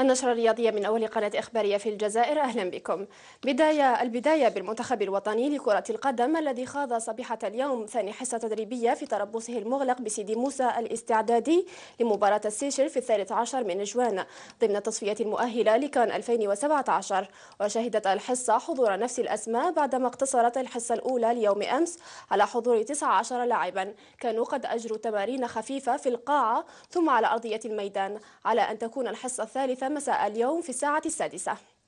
النشرة الرياضية من أول قناة إخبارية في الجزائر أهلا بكم بداية البداية بالمنتخب الوطني لكرة القدم الذي خاض صبيحة اليوم ثاني حصة تدريبية في تربصه المغلق بسيدي موسى الاستعدادي لمباراة السيشل في الثالث عشر من جوان ضمن التصفية المؤهلة لكان 2017 وشهدت الحصة حضور نفس الأسماء بعدما اقتصرت الحصة الأولى اليوم أمس على حضور 19 لاعبا كانوا قد أجروا تمارين خفيفة في القاعة ثم على أرضية الميدان على أن تكون الحصة الثالثة مساء اليوم في الساعة السادسة